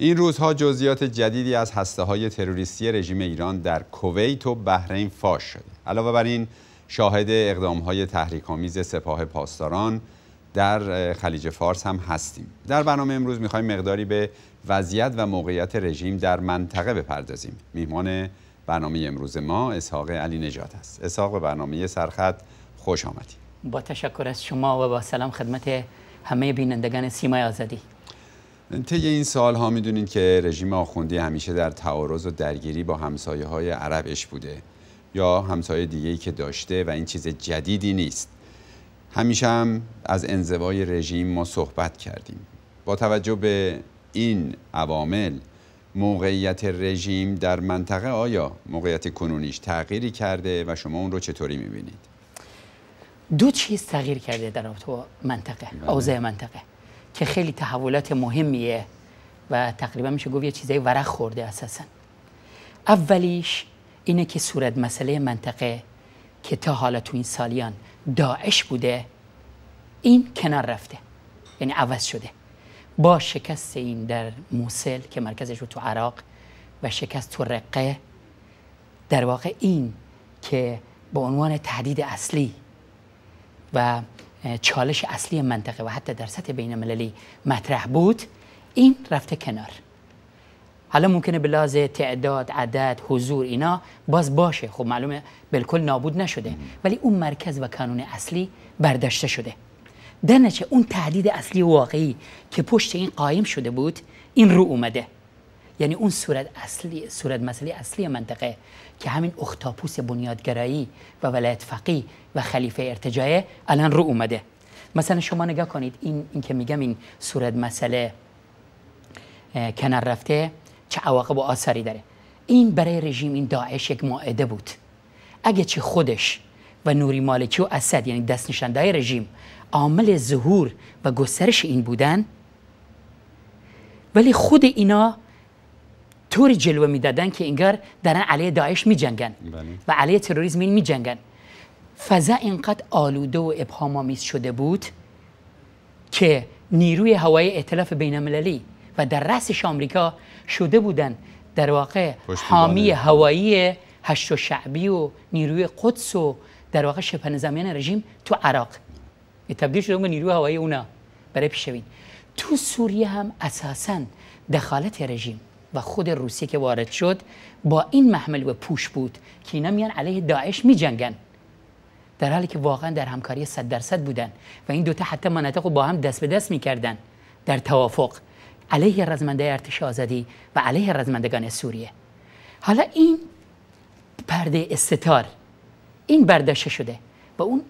این روزها جزئیات جدیدی از هسته های تروریستی رژیم ایران در کویت و بحرین فاش شده علاوه بر این شاهد اقدام های تحریک آمیز سپاه پاسداران در خلیج فارس هم هستیم در برنامه امروز میخوایم مقداری به وضعیت و موقعیت رژیم در منطقه بپردازیم میهمان برنامه امروز ما اسحاق علی نجات است اسحاق به برنامه سرخط خوش آمدید با تشکر از شما و با سلام خدمت همه بینندگان سیمای آزادی طی این سال ها میدونین که رژیم آخوندی همیشه در تعارض و درگیری با همسایه های عربش بوده یا همسایه دیگه که داشته و این چیز جدیدی نیست همیشه هم از انزوای رژیم ما صحبت کردیم با توجه به این عوامل موقعیت رژیم در منطقه آیا موقعیت کنونیش تغییری کرده و شما اون رو چطوری میبینید؟ دو چیز تغییر کرده در منطقه، اوضاع بله. منطقه که خیلی تحولات مهمیه و تقریبا میشه گفت یه چیزای ورق خورده اساسا اولیش اینه که صورت مسئله منطقه که تا حالا تو این سالیان داعش بوده این کنار رفته یعنی عوض شده با شکست این در موسل که مرکزش رو تو عراق و شکست تو رقه در واقع این که به عنوان تهدید اصلی و چالش اصلی منطقه و حتی در سطح بین المللی مطرح بود این رفته کنار حالا ممکنه به تعداد عدد حضور اینا باز باشه خب معلومه بالکل نابود نشده ولی اون مرکز و کانون اصلی برداشته شده در نچه اون تهدید اصلی واقعی که پشت این قایم شده بود این رو اومده یعنی اون صورت اصلی صورت مسئله اصلی منطقه که همین اختاپوس بنیادگرایی و ولایت فقی و خلیفه ارتجاعه الان رو اومده مثلا شما نگاه کنید این, این که میگم این صورت مسئله کنار رفته چه عواقب و آثاری داره این برای رژیم این داعش یک ماعده بود اگه چه خودش و نوری مالکی و اسد یعنی دست نشانده رژیم عامل ظهور و گسترش این بودن ولی خود اینا طوری جلوه میدادن که انگار دارن علیه داعش میجنگن بله. و علیه تروریسم میجنگن فضا اینقدر آلوده و آمیز شده بود که نیروی هوایی ائتلاف بین‌المللی و در رأسش آمریکا شده بودن در واقع حامی هوایی هشت و شعبی و نیروی قدس و در واقع شبه نظامیان رژیم تو عراق تبدیل شده به نیروی هوایی اونا برای پیشوین تو سوریه هم اساسا دخالت رژیم و خود روسیه که وارد شد با این محمل و پوش بود که اینا میان علیه داعش میجنگن در حالی که واقعا در همکاری صد درصد بودن و این دوتا حتی مناطق رو با هم دست به دست میکردن در توافق علیه رزمنده ارتش آزادی و علیه رزمندگان سوریه حالا این پرده استتار این برداشته شده و اون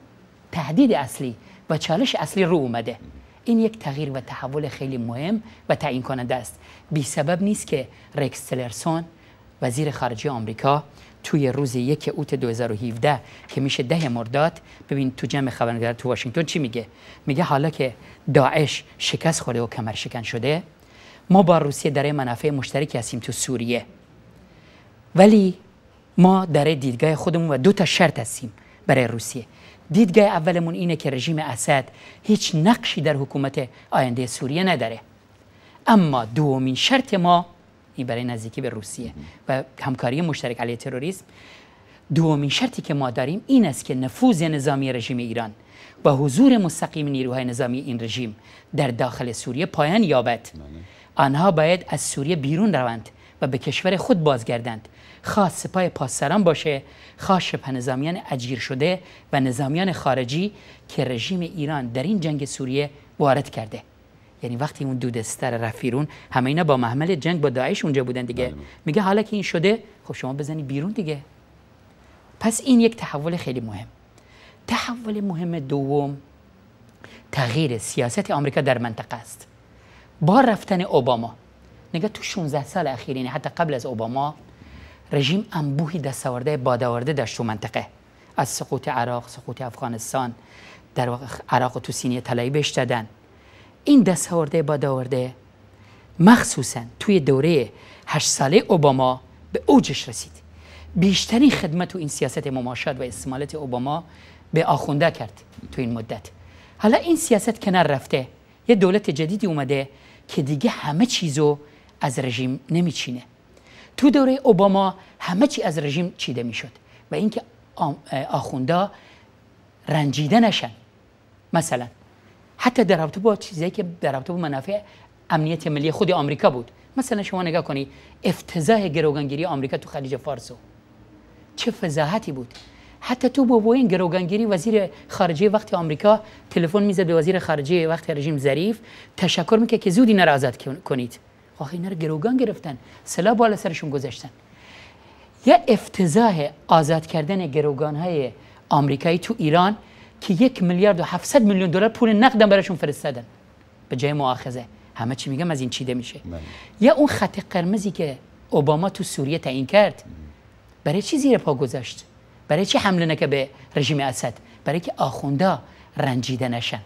تهدید اصلی و چالش اصلی رو اومده این یک تغییر و تحول خیلی مهم و تعیین کننده است بی سبب نیست که رکس تلرسون وزیر خارجه آمریکا توی روز یک اوت 2017 که میشه ده مرداد ببین تو جمع خبرنگار تو واشنگتن چی میگه میگه حالا که داعش شکست خورده و کمر شکن شده ما با روسیه در منافع مشترکی هستیم تو سوریه ولی ما در دیدگاه خودمون و دو تا شرط هستیم برای روسیه دیدگاه اولمون اینه که رژیم اسد هیچ نقشی در حکومت آینده سوریه نداره اما دومین شرط ما این برای نزدیکی به روسیه و همکاری مشترک علیه تروریسم دومین شرطی که ما داریم این است که نفوذ نظامی رژیم ایران و حضور مستقیم نیروهای نظامی این رژیم در داخل سوریه پایان یابد بله. آنها باید از سوریه بیرون روند و به کشور خود بازگردند خواه سپای پاسداران باشه خواه شبه نظامیان اجیر شده و نظامیان خارجی که رژیم ایران در این جنگ سوریه وارد کرده یعنی وقتی اون دودستر رفیرون همه اینا با محمل جنگ با داعش اونجا بودن دیگه بله. میگه حالا که این شده خب شما بزنی بیرون دیگه پس این یک تحول خیلی مهم تحول مهم دوم تغییر سیاست آمریکا در منطقه است با رفتن اوباما نگه تو 16 سال اخیر یعنی حتی قبل از اوباما رژیم انبوهی دستاورده بادآورده داشت تو منطقه از سقوط عراق سقوط افغانستان در واقع عراق و تو سینی طلایی بهش دادن این دستاورده بادآورده مخصوصا توی دوره هشت ساله اوباما به اوجش رسید بیشترین خدمت و این سیاست مماشات و استعمالات اوباما به آخونده کرد تو این مدت حالا این سیاست کنار رفته یه دولت جدیدی اومده که دیگه همه چیزو از رژیم نمیچینه تو دوره اوباما همه چی از رژیم چیده میشد و اینکه آخوندا رنجیده نشن مثلا حتی در رابطه با چیزایی که در رابطه با منافع امنیت ملی خود آمریکا بود مثلا شما نگاه کنید افتضاح گروگانگیری آمریکا تو خلیج فارسو چه فضاحتی بود حتی تو با این گروگانگیری وزیر خارجه وقتی آمریکا تلفن میزد به وزیر خارجه وقت رژیم ظریف تشکر میکرد که زودی نرازت کنید آخه اینا رو گروگان گرفتن سلا بالا سرشون گذاشتن یا افتضاح آزاد کردن گروگان های آمریکایی تو ایران که یک میلیارد و 700 میلیون دلار پول نقدم براشون فرستادن به جای مؤاخذه همه چی میگم از این چیده میشه بله. یا اون خط قرمزی که اوباما تو سوریه تعیین کرد برای چی زیر پا گذاشت برای چی حمله نکه به رژیم اسد برای که آخوندا رنجیده نشن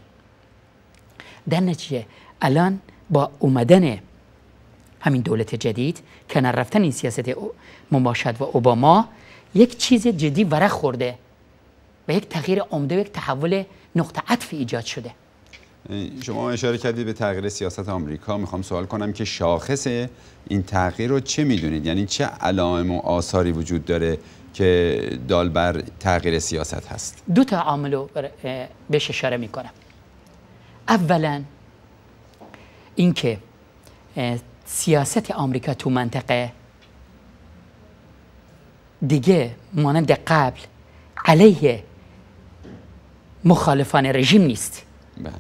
در نتیجه الان با اومدن همین دولت جدید کنار رفتن این سیاست مماشد و اوباما یک چیز جدی ورق خورده و یک تغییر عمده و یک تحول نقطه عطف ایجاد شده شما اشاره کردید به تغییر سیاست آمریکا میخوام سوال کنم که شاخص این تغییر رو چه میدونید یعنی چه علائم و آثاری وجود داره که دال بر تغییر سیاست هست دو تا عامل رو بهش اشاره میکنم اولا اینکه سیاست آمریکا تو منطقه دیگه مانند قبل علیه مخالفان رژیم نیست بله.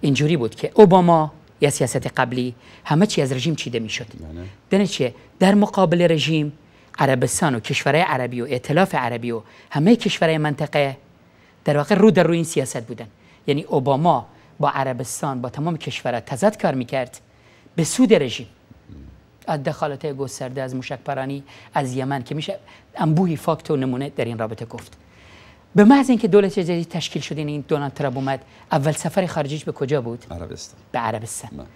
اینجوری بود که اوباما یا سیاست قبلی همه چی از رژیم چیده میشد دنچه بله. در مقابل رژیم عربستان و کشورهای عربی و اعتلاف عربی و همه کشورهای منطقه در واقع رو در روی این سیاست بودن یعنی اوباما با عربستان با تمام کشورها تضاد کار میکرد به سود رژیم از دخالت گسترده از موشک پرانی از یمن که میشه انبوهی فاکت و نمونه در این رابطه گفت به محض اینکه دولت جدید تشکیل شد این دونالد ترامپ اومد اول سفر خارجیش به کجا بود عربستان به عربستان بله.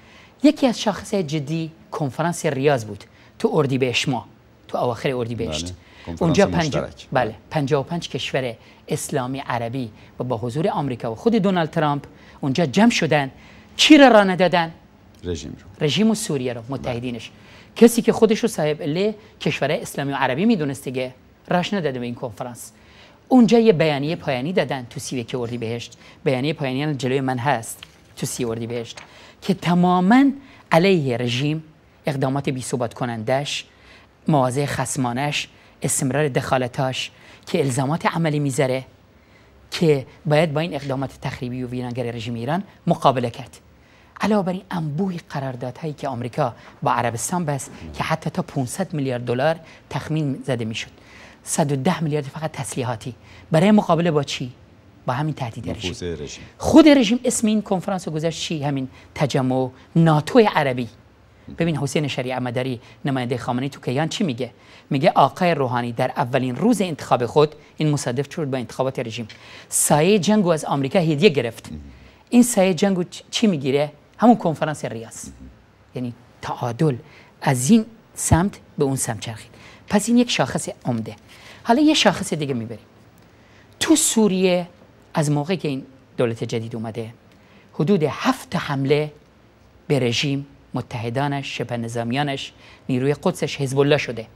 یکی از شاخص جدی کنفرانس ریاض بود تو اردی به ما تو اواخر اردی بهشت بله. اونجا پنج... بله 55 کشور اسلامی عربی و با حضور آمریکا و خود دونالد ترامپ اونجا جمع شدن چی را ندادن رژیم رو رژیم سوریه رو متحدینش بله. کسی که خودش رو صاحب کشورهای اسلامی و عربی میدونست دیگه رش نداده به این کنفرانس اونجا یه بیانیه پایانی دادن تو سی که اردی بهشت بیانیه پایانی جلوی من هست تو سی اردی بهشت که تماما علیه رژیم اقدامات بی ثبات کنندش مواضع خسمانش استمرار دخالتاش که الزامات عملی میذاره که باید با این اقدامات تخریبی و ویرانگر رژیم ایران مقابله کرد علاوه بر انبوه قراردادهایی که آمریکا با عربستان بست که حتی تا 500 میلیارد دلار تخمین زده میشد 110 میلیارد فقط تسلیحاتی برای مقابله با چی با همین تهدید رژیم. رژیم خود رژیم اسم این کنفرانس گذاشت چی همین تجمع ناتو عربی ببین حسین شریع مداری نماینده خامنه‌ای تو کیان چی میگه میگه آقای روحانی در اولین روز انتخاب خود این مصادف شد با انتخابات رژیم سایه جنگو از آمریکا هدیه گرفت این سایه جنگو چی میگیره همون کنفرانس ریاض یعنی تعادل از این سمت به اون سمت چرخید پس این یک شاخص عمده حالا یه شاخص دیگه میبریم تو سوریه از موقع که این دولت جدید اومده حدود هفت حمله به رژیم متحدانش شبه نظامیانش نیروی قدسش حزب الله شده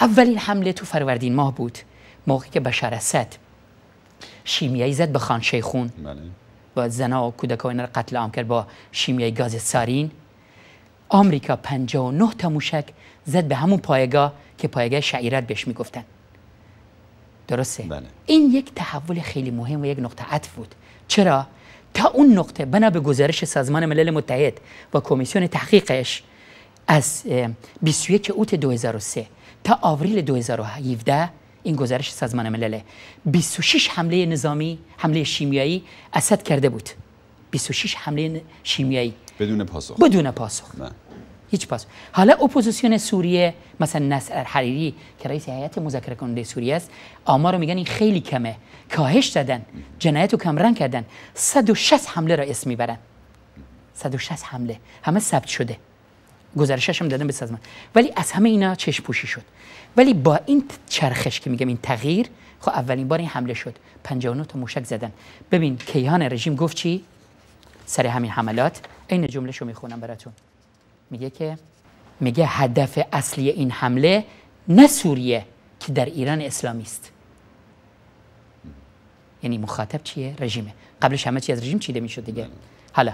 اولین حمله تو فروردین ماه بود موقعی که بشار اسد شیمیایی زد به خان شیخون بله. با زنا و کودکان را قتل عام کرد با شیمیای گاز سارین آمریکا 59 تا موشک زد به همون پایگاه که پایگاه شعیرت بهش میگفتن درسته بله. این یک تحول خیلی مهم و یک نقطه عطف بود چرا تا اون نقطه بنا به گزارش سازمان ملل متحد و کمیسیون تحقیقش از 21 اوت 2003 تا آوریل 2017 این گزارش سازمان ملله 26 حمله نظامی حمله شیمیایی اسد کرده بود 26 حمله شیمیایی بدون پاسخ بدون پاسخ نه. هیچ پاسخ حالا اپوزیسیون سوریه مثلا نصر الحریری که رئیس هیئت مذاکره کننده سوریه است آمار میگن این خیلی کمه کاهش دادن جنایت رو رنگ کردن 160 حمله را اسم میبرن 160 حمله همه ثبت شده گزارشش هم دادن به سازمان ولی از همه اینا چشم پوشی شد ولی با این چرخش که میگم این تغییر خب اولین بار این حمله شد 59 تا موشک زدن ببین کیهان رژیم گفت چی سر همین حملات این جمله شو میخونم براتون میگه که میگه هدف اصلی این حمله نه سوریه که در ایران اسلامی است یعنی مخاطب چیه رژیمه قبلش همه چی از رژیم چیده میشد دیگه بله. حالا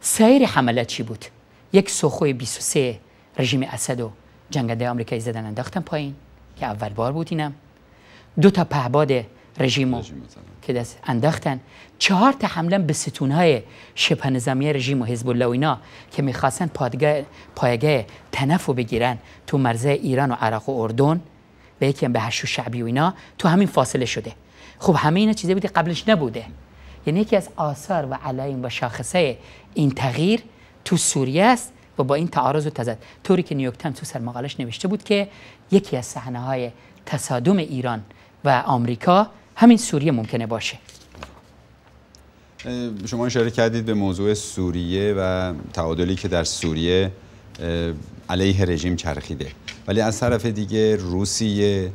سایر حملات چی بود یک سخوی 23 رژیم اسد و جنگنده آمریکایی زدن انداختن پایین که اول بار بود اینم دو تا پهباد رژیم که دست انداختن چهار تا حمله به ستونهای شبه نظامی رژیم و حزب الله و اینا که میخواستن پایگاه پایگاه تنفو بگیرن تو مرز ایران و عراق و اردن به یکی به هشو شعبی و اینا تو همین فاصله شده خب همه اینا چیزی بوده قبلش نبوده یعنی یکی از آثار و علائم و شاخصه این تغییر تو سوریه است و با این تعارض و تضاد طوری که نیویورک تایمز تو مقالش نوشته بود که یکی از صحنه های تصادم ایران و آمریکا همین سوریه ممکنه باشه شما اشاره کردید به موضوع سوریه و تعادلی که در سوریه علیه رژیم چرخیده ولی از طرف دیگه روسیه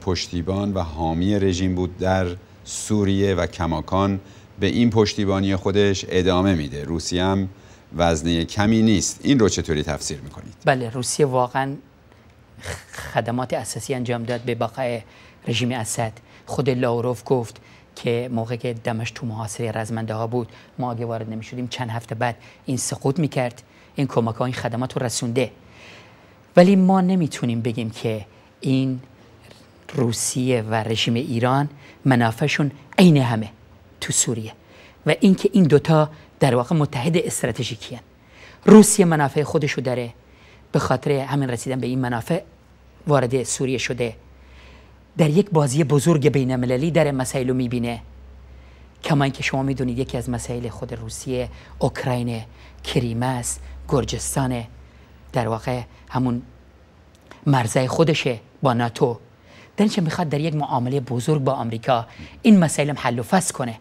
پشتیبان و حامی رژیم بود در سوریه و کماکان به این پشتیبانی خودش ادامه میده روسیه هم وزنه کمی نیست این رو چطوری تفسیر میکنید؟ بله روسیه واقعا خدمات اساسی انجام داد به بقای رژیم اسد خود لاوروف گفت که موقع که دمش تو محاصره رزمنده ها بود ما اگه وارد نمیشدیم چند هفته بعد این سقوط میکرد این کمک ها این خدمات رو رسونده ولی ما نمیتونیم بگیم که این روسیه و رژیم ایران منافعشون عین همه تو سوریه و اینکه این دوتا در واقع متحد استراتژیکی روسیه منافع خودشو داره به خاطر همین رسیدن به این منافع وارد سوریه شده در یک بازی بزرگ بین المللی در مسائل رو میبینه کما اینکه شما میدونید یکی از مسائل خود روسیه اوکراین کریمه است گرجستان در واقع همون مرزه خودشه با ناتو دنچه میخواد در یک معامله بزرگ با آمریکا این مسائل حل و فصل کنه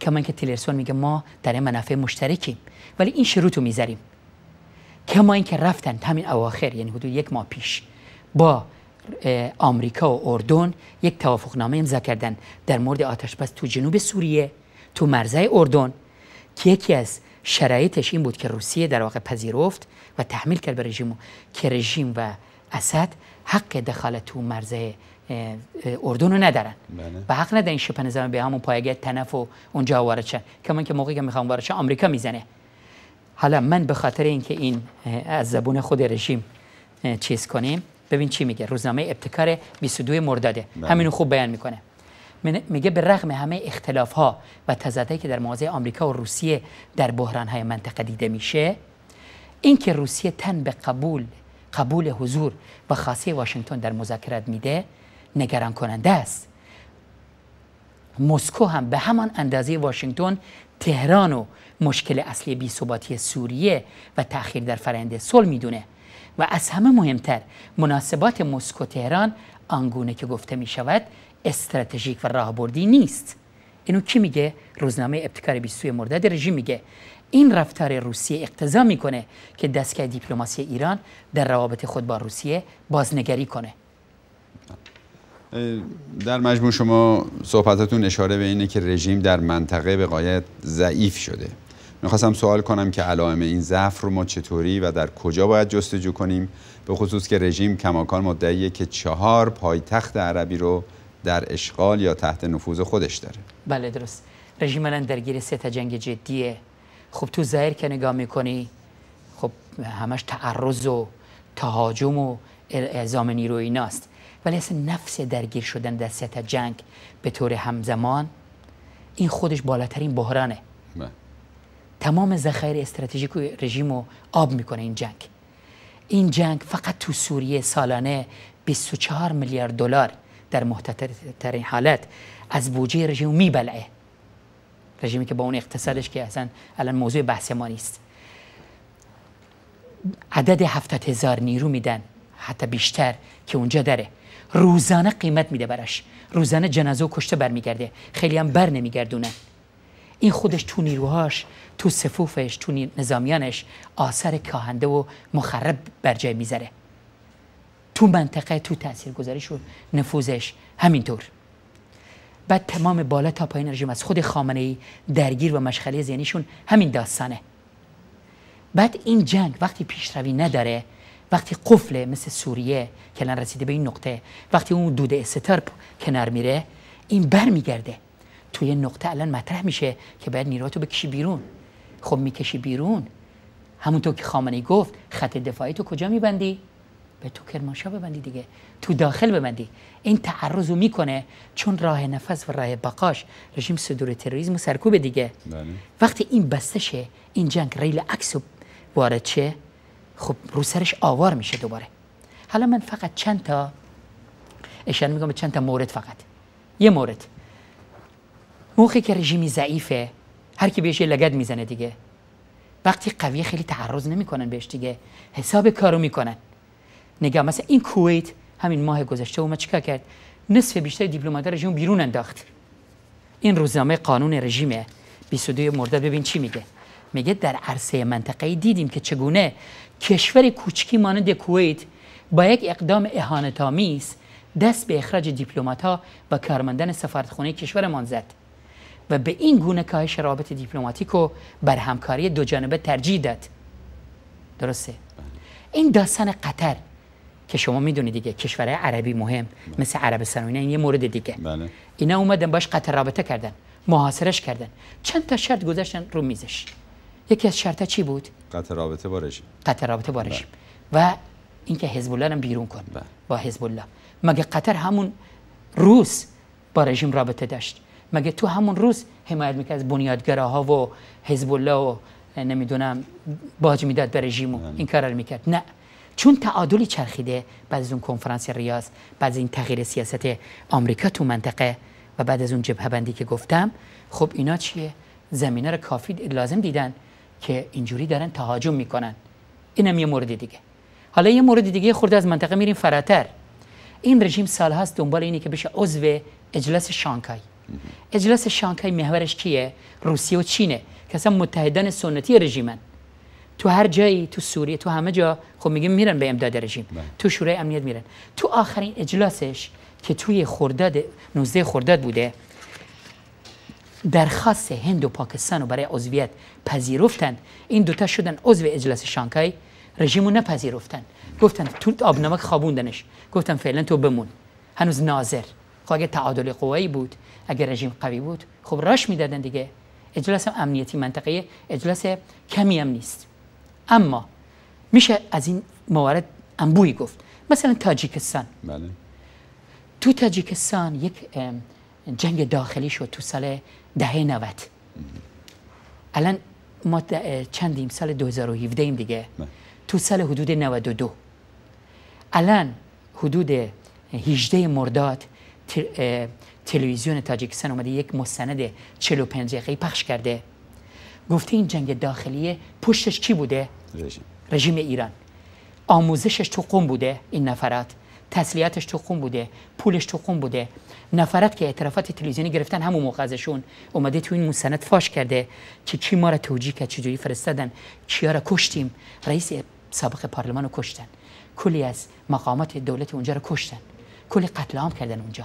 کما اینکه تلرسون میگه ما در منافع مشترکیم ولی این شروط رو میذاریم کما اینکه رفتن همین اواخر یعنی حدود یک ماه پیش با آمریکا و اردن یک توافق نامه امضا کردن در مورد آتش بس تو جنوب سوریه تو مرزه اردن که یکی از شرایطش این بود که روسیه در واقع پذیرفت و تحمیل کرد به رژیم که رژیم و اسد حق دخالت تو مرزه اردن رو ندارن بله. و حق ندارن این شبه نظام به همون پایگاه تنف و اونجا وارد شن کما که موقعی که میخوام وارد شن آمریکا میزنه حالا من به خاطر اینکه این از زبون خود رژیم چیز کنیم ببین چی میگه روزنامه ابتکار 22 مرداده بله. همینو خوب بیان میکنه میگه به رغم همه اختلاف ها و تضادهایی که در موازه آمریکا و روسیه در بحران های منطقه دیده میشه اینکه روسیه تن به قبول قبول حضور و خاصی واشنگتن در مذاکرات میده نگران کننده است مسکو هم به همان اندازه واشنگتن تهران و مشکل اصلی بیثباتی سوریه و تاخیر در فرآیند صلح میدونه و از همه مهمتر مناسبات مسکو تهران آنگونه که گفته می شود استراتژیک و راهبردی نیست اینو کی میگه روزنامه ابتکار 22 مرداد رژیم میگه این رفتار روسیه اقتضا میکنه که دستگاه دیپلماسی ایران در روابط خود با روسیه بازنگری کنه در مجموع شما صحبتتون اشاره به اینه که رژیم در منطقه به قایت ضعیف شده میخواستم سوال کنم که علائم این ضعف رو ما چطوری و در کجا باید جستجو کنیم به خصوص که رژیم کماکان مدعیه که چهار پایتخت عربی رو در اشغال یا تحت نفوذ خودش داره بله درست رژیم الان درگیر سه تا جنگ جدیه خب تو ظاهر که نگاه میکنی خب همش تعرض و تهاجم و اعزام نیروی ایناست ولی اصلا نفس درگیر شدن در سطح جنگ به طور همزمان این خودش بالاترین بحرانه بله. تمام ذخایر استراتژیک رژیم رو آب میکنه این جنگ این جنگ فقط تو سوریه سالانه 24 میلیارد دلار در محتترین حالت از بودجه رژیم میبلعه رژیمی که با اون اقتصادش که اصلا الان موضوع بحث ما نیست عدد هفتت هزار نیرو میدن حتی بیشتر که اونجا داره روزانه قیمت میده برش روزانه جنازه و کشته برمیگرده خیلی هم بر نمیگردونه این خودش تو نیروهاش تو صفوفش تو نظامیانش آثار کاهنده و مخرب بر جای میذاره تو منطقه تو تاثیرگذاریش و نفوزش همینطور بعد تمام بالا تا پایین رژیم از خود خامنه ای درگیر و مشغله زینیشون همین داستانه بعد این جنگ وقتی پیشروی نداره وقتی قفل مثل سوریه که الان رسیده به این نقطه وقتی اون دود استرپ کنار میره این بر میگرده توی نقطه الان مطرح میشه که باید تو بکشی بیرون خب میکشی بیرون همونطور که خامنه گفت خط دفاعی تو کجا میبندی به تو کرمانشا ببندی دیگه تو داخل ببندی این تعرضو میکنه چون راه نفس و راه بقاش رژیم صدور تروریسم و سرکوب دیگه بله. وقتی این بسته شه این جنگ ریل عکس وارد شه خب رو سرش آوار میشه دوباره حالا من فقط چند تا اشاره میگم چند تا مورد فقط یه مورد موقعی که رژیمی ضعیفه هر کی بهش لگد میزنه دیگه وقتی قویه خیلی تعرض نمیکنن بهش دیگه حساب کارو میکنن نگاه مثلا این کویت همین ماه گذشته اومد چیکار کرد نصف بیشتر دیپلمات رژیم بیرون انداخت این روزنامه قانون رژیمه 22 مرداد ببین چی میگه میگه در عرصه منطقه دیدیم که چگونه کشور کوچکی مانند کویت با یک اقدام اهانت‌آمیز دست به اخراج ها و کارمندان سفارتخانه کشورمان زد و به این گونه کاهش رابط دیپلماتیک و بر همکاری دو جانبه ترجیح داد درسته این داستان قطر که شما میدونید دیگه کشور عربی مهم بله. مثل عربستان و این یه مورد دیگه بله. اینا اومدن باش قطر رابطه کردن محاصرش کردن چند تا شرط گذاشتن رو میزش یکی از شرطها چی بود قطع رابطه با رژیم قطع رابطه با بله. رژیم و اینکه حزب الله رو بیرون کن بله. با حزب الله مگه قطر همون روز با رژیم رابطه داشت مگه تو همون روز حمایت میکرد از بنیادگراها و حزب الله و نمیدونم باج میداد به رژیم و بله. این کارا میکرد نه چون تعادلی چرخیده بعد از اون کنفرانس ریاض بعد از این تغییر سیاست آمریکا تو منطقه و بعد از اون جبهه بندی که گفتم خب اینا چیه زمینه رو کافی لازم دیدن که اینجوری دارن تهاجم میکنن اینم یه مورد دیگه حالا یه مورد دیگه خورده از منطقه میریم فراتر این رژیم سال هست دنبال اینه که بشه عضو اجلاس شانکای اجلاس شانکای محورش کیه روسیه و چینه که اصلا متحدان سنتی رژیمن تو هر جایی تو سوریه تو همه جا خب میگیم میرن به امداد رژیم بله. تو شورای امنیت میرن تو آخرین اجلاسش که توی خرداد 19 خرداد بوده درخواست هند و پاکستان رو برای عضویت پذیرفتند این دوتا شدن عضو اجلاس شانکای رژیم رو نپذیرفتن گفتن تو آب نمک خوابوندنش گفتن فعلا تو بمون هنوز ناظر خب اگه تعادل قوایی بود اگر رژیم قوی بود خب راش میدادن دیگه اجلاس امنیتی منطقه اجلاس کمی هم نیست اما میشه از این موارد انبوهی گفت مثلا تاجیکستان بله. تو تاجیکستان یک جنگ داخلی شد تو سال دهه 90 الان ما چندیم سال 2017 ایم دیگه تو سال حدود 92 الان حدود 18 مرداد تلویزیون تاجیکستان اومده یک مستند 45 دقیقه پخش کرده گفته این جنگ داخلی پشتش کی بوده رژیم رژیم ایران آموزشش تو قم بوده این نفرات تسلیتش تو خون بوده پولش تو خون بوده نفرت که اعترافات تلویزیونی گرفتن همون موقع ازشون اومده تو این مستند فاش کرده که کی ما را توجیه کرد چجوری فرستادن کیا را کشتیم رئیس سابق پارلمان رو کشتن کلی از مقامات دولت اونجا رو کشتن کلی قتل عام کردن اونجا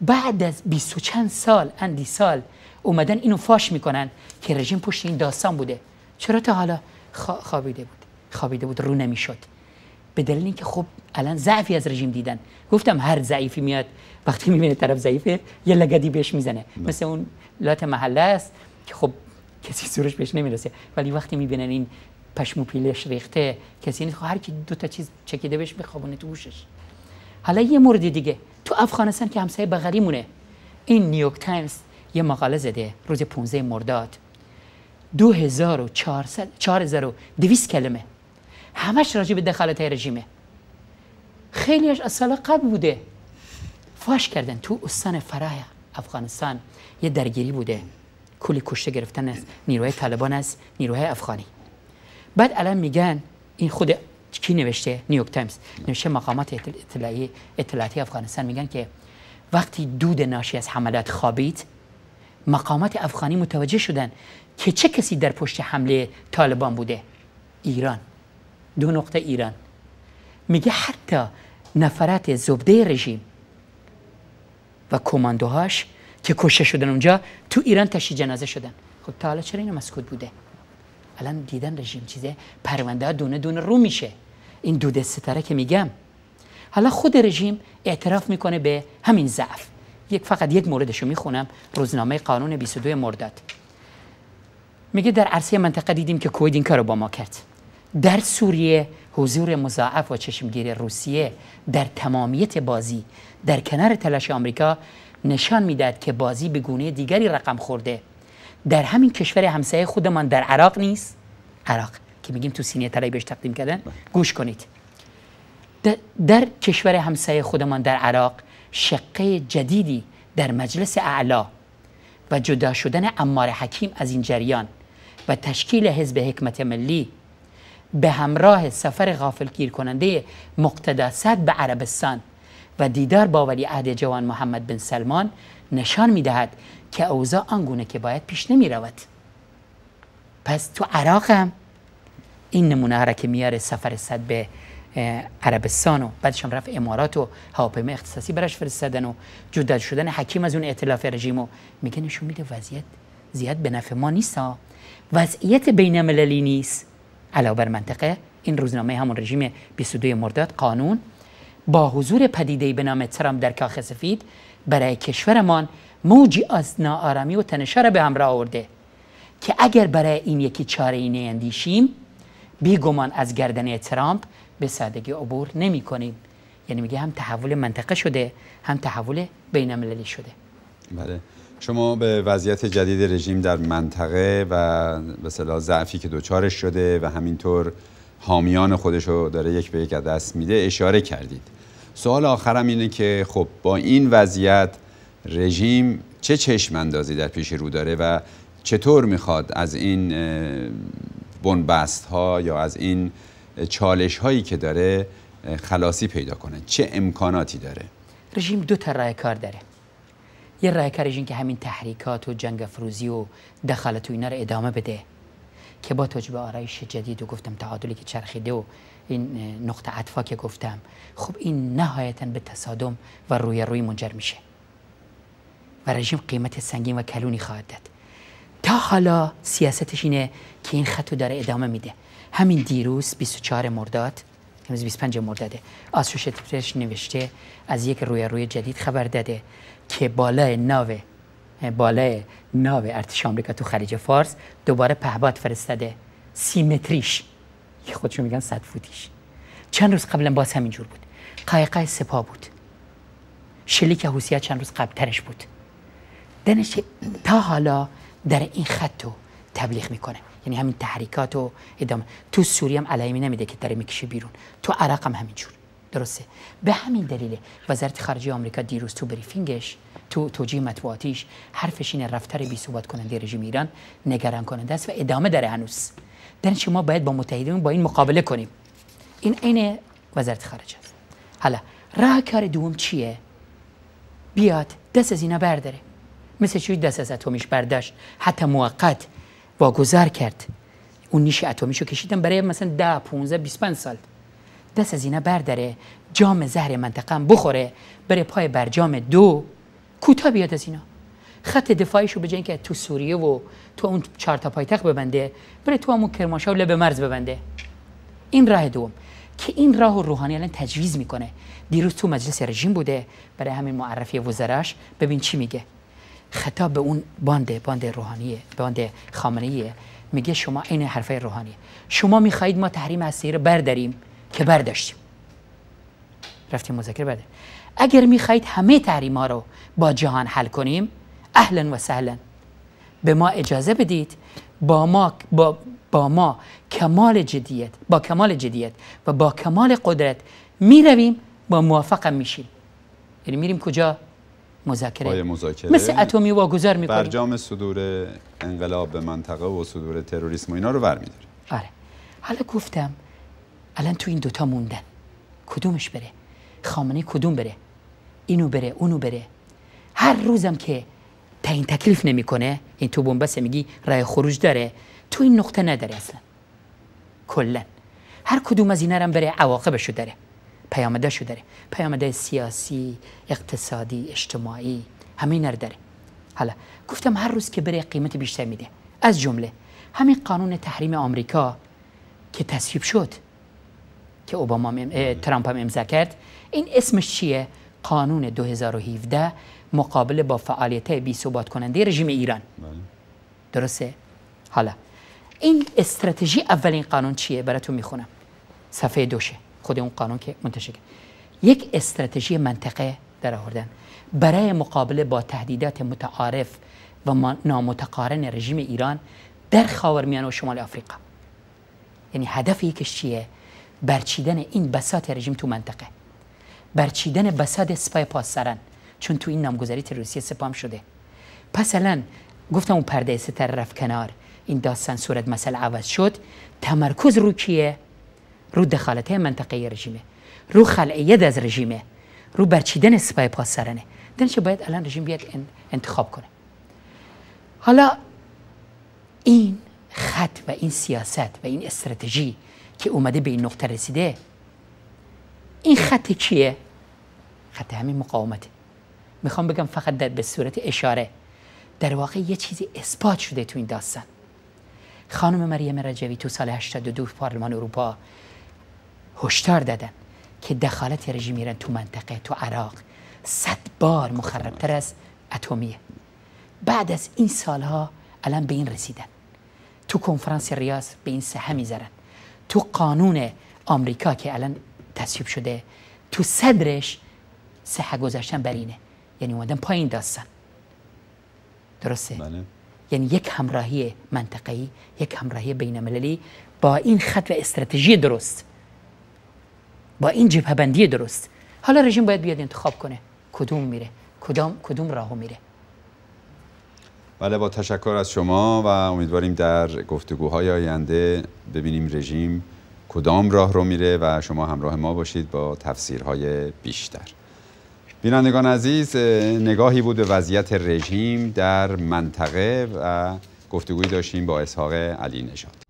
بعد از و چند سال اندی سال اومدن اینو فاش میکنن که رژیم پشت این داستان بوده چرا تا حالا خوابیده بود خوابیده بود رو نمیشد به دلیل اینکه خب الان ضعفی از رژیم دیدن گفتم هر ضعیفی میاد وقتی میبینه طرف ضعیفه یه لگدی بهش میزنه نه. بله. مثل اون لات محله است که خب کسی سرش بهش نمیرسه ولی وقتی میبینن این پشمو پیلش ریخته کسی نیست یعنی خب هر کی دو تا چیز چکیده بهش میخوابونه تو گوشش حالا یه مورد دیگه تو افغانستان که همسایه بغلی مونه این نیویورک تایمز یه مقاله زده روز 15 مرداد 2400 4200 کلمه همش راجع به دخالت رژیمه خیلیش از سال قبل بوده فاش کردن تو استان فراه افغانستان یه درگیری بوده کلی کشته گرفتن از نیروهای طالبان از نیروهای افغانی بعد الان میگن این خود کی نوشته نیویورک تایمز نوشته مقامات اطلاعی اطلاعاتی افغانستان میگن که وقتی دود ناشی از حملات خوابید مقامات افغانی متوجه شدن که چه کسی در پشت حمله طالبان بوده ایران دو نقطه ایران میگه حتی نفرات زبده رژیم و کماندوهاش که کشته شدن اونجا تو ایران تشی جنازه شدن خب تا حالا چرا اینا مسکوت بوده الان دیدن رژیم چیزه پرونده دونه دونه رو میشه این دوده ستاره که میگم حالا خود رژیم اعتراف میکنه به همین ضعف یک فقط یک موردشو میخونم روزنامه قانون 22 مرداد میگه در عرصه منطقه دیدیم که کوید این کارو با ما کرد در سوریه حضور مضاعف و چشمگیر روسیه در تمامیت بازی در کنار تلاش آمریکا نشان میداد که بازی به گونه دیگری رقم خورده در همین کشور همسایه خودمان در عراق نیست عراق که میگیم تو سینه طلای بهش تقدیم کردن بله. گوش کنید در کشور همسایه خودمان در عراق شقه جدیدی در مجلس اعلا و جدا شدن امار حکیم از این جریان و تشکیل حزب حکمت ملی به همراه سفر غافل گیر کننده مقتداست به عربستان و دیدار با ولی عهد جوان محمد بن سلمان نشان دهد که اوضاع آنگونه که باید پیش نمی رود پس تو عراق هم این نمونه را که میاره سفر صد به عربستان و بعدش هم رفت امارات و هواپیمای اختصاصی براش فرستادن و جدا شدن حکیم از اون ائتلاف رژیم و میگه نشون میده وضعیت زیاد به نفع ما نیست وضعیت بین المللی نیست علاوه بر منطقه این روزنامه همون رژیم 22 مرداد قانون با حضور پدیده به نام ترامپ در کاخ سفید برای کشورمان موجی از ناآرامی و تنش را به همراه آورده که اگر برای این یکی چاره ای اندیشیم بیگمان از گردن ترامپ به سادگی عبور نمی کنیم یعنی میگه هم تحول منطقه شده هم تحول بین المللی شده بله شما به وضعیت جدید رژیم در منطقه و به صلاح ضعفی که دوچارش شده و همینطور حامیان خودش رو داره یک به یک دست میده اشاره کردید سوال آخرم اینه که خب با این وضعیت رژیم چه چشم اندازی در پیش رو داره و چطور میخواد از این بنبست ها یا از این چالش هایی که داره خلاصی پیدا کنه چه امکاناتی داره رژیم دو تا کار داره یه راه کارش که همین تحریکات و جنگ فروزی و دخالت و اینا رو ادامه بده که با توجه به آرایش جدید و گفتم تعادلی که چرخیده و این نقطه عطفا که گفتم خب این نهایتا به تصادم و روی روی منجر میشه و رژیم قیمت سنگین و کلونی خواهد داد تا حالا سیاستش اینه که این خطو در داره ادامه میده همین دیروز 24 مرداد امروز 25 مرداده آسوشیتد پرس نوشته از یک روی روی جدید خبر داده که بالای ناو بالای ناو ارتش آمریکا تو خلیج فارس دوباره پهباد فرستاده سیمتریش که خودشون میگن صد فوتیش چند روز قبلا باز همینجور بود قایقای سپا بود شلیک حوسیه چند روز قبل ترش بود دنش تا حالا در این خط رو تبلیغ میکنه یعنی همین تحریکات و ادامه تو سوریه هم علایمی نمیده که داره میکشه بیرون تو عرق هم همینجور درسته به همین دلیل وزارت خارجه آمریکا دیروز تو بریفینگش تو توجیه مطبوعاتیش حرفش این رفتار بی ثبات کننده رژیم ایران نگران کننده است و ادامه داره هنوز در شما باید با متحدین با این مقابله کنیم این عین وزارت خارجه است حالا راه کار دوم چیه بیاد دست از اینا برداره مثل چی دست از اتمیش برداشت حتی موقت واگذار کرد اون نیش اتمیشو کشیدن برای مثلا ده 15 25 سال دست از اینا برداره جام زهر منطقه بخوره بره پای برجام دو کوتا بیاد از اینا خط دفاعیشو به که تو سوریه و تو اون چهار تا پایتخت ببنده بره تو همون کرمانشاه و لب مرز ببنده این راه دوم که این راه و روحانی الان تجویز میکنه دیروز تو مجلس رژیم بوده برای همین معرفی وزراش ببین چی میگه خطاب به اون باند باند روحانی باند خامنه میگه شما این حرفه روحانی شما میخواهید ما تحریم هستی برداریم کبر برداشتیم رفتیم مذاکره بعد اگر میخواید همه تحریما رو با جهان حل کنیم اهلا و سهلا به ما اجازه بدید با ما با, با ما کمال جدیت با کمال جدیت و با کمال قدرت میرویم با موافقم میشیم یعنی میریم کجا مذاکره مذاکره مثل اتمی واگذار میکنیم برجام صدور انقلاب به منطقه و صدور تروریسم و اینا رو برمیداریم آره حالا گفتم الان تو این دوتا موندن کدومش بره خامنه کدوم بره اینو بره اونو بره هر روزم که تا این تکلیف نمیکنه این تو بنبست میگی رای خروج داره تو این نقطه نداره اصلا کلا هر کدوم از اینا بره عواقبشو داره پیامده شو داره پیامده سیاسی اقتصادی اجتماعی همین رو داره حالا گفتم هر روز که بره قیمت بیشتر میده از جمله همین قانون تحریم آمریکا که تصویب شد که اوباما مم... ترامپ هم امضا کرد این اسمش چیه قانون 2017 مقابل با فعالیت بی ثبات کننده رژیم ایران بله. درسته حالا این استراتژی اولین قانون چیه براتون میخونم صفحه دوشه خود اون قانون که منتشر کرد یک استراتژی منطقه در آوردن برای مقابله با تهدیدات متعارف و نامتقارن رژیم ایران در خاورمیانه و شمال آفریقا یعنی هدف یکش چیه برچیدن این بساط رژیم تو منطقه برچیدن بساط سپای پاسداران چون تو این نامگذاری تروریستی سپام شده پس الان گفتم اون پرده ستر رفت کنار این داستان صورت مسئله عوض شد تمرکز رو کیه رو دخالت منطقه رژیمه رو خلعیت از رژیمه رو برچیدن سپای پاسدارانه دانش باید الان رژیم بیاد انتخاب کنه حالا این خط و این سیاست و این استراتژی که اومده به این نقطه رسیده این خط چیه؟ خط همین مقاومته میخوام بگم فقط در به صورت اشاره در واقع یه چیزی اثبات شده تو این داستان خانم مریم رجوی تو سال 82 پارلمان اروپا هشدار دادن که دخالت رژیم ایران تو منطقه تو عراق صد بار مخربتر از اتمیه بعد از این سالها الان به این رسیدن تو کنفرانس ریاض به این همی زرن تو قانون آمریکا که الان تصویب شده تو صدرش سه گذاشتن بر اینه یعنی اومدن پایین داستان درسته بله. یعنی یک همراهی منطقی یک همراهی بین با این خط و استراتژی درست با این جبهه بندی درست حالا رژیم باید بیاد انتخاب کنه کدوم میره کدام کدوم راهو میره بله با تشکر از شما و امیدواریم در گفتگوهای آینده ببینیم رژیم کدام راه رو میره و شما همراه ما باشید با تفسیرهای بیشتر بینندگان عزیز نگاهی بود به وضعیت رژیم در منطقه و گفتگوی داشتیم با اسحاق علی نشاد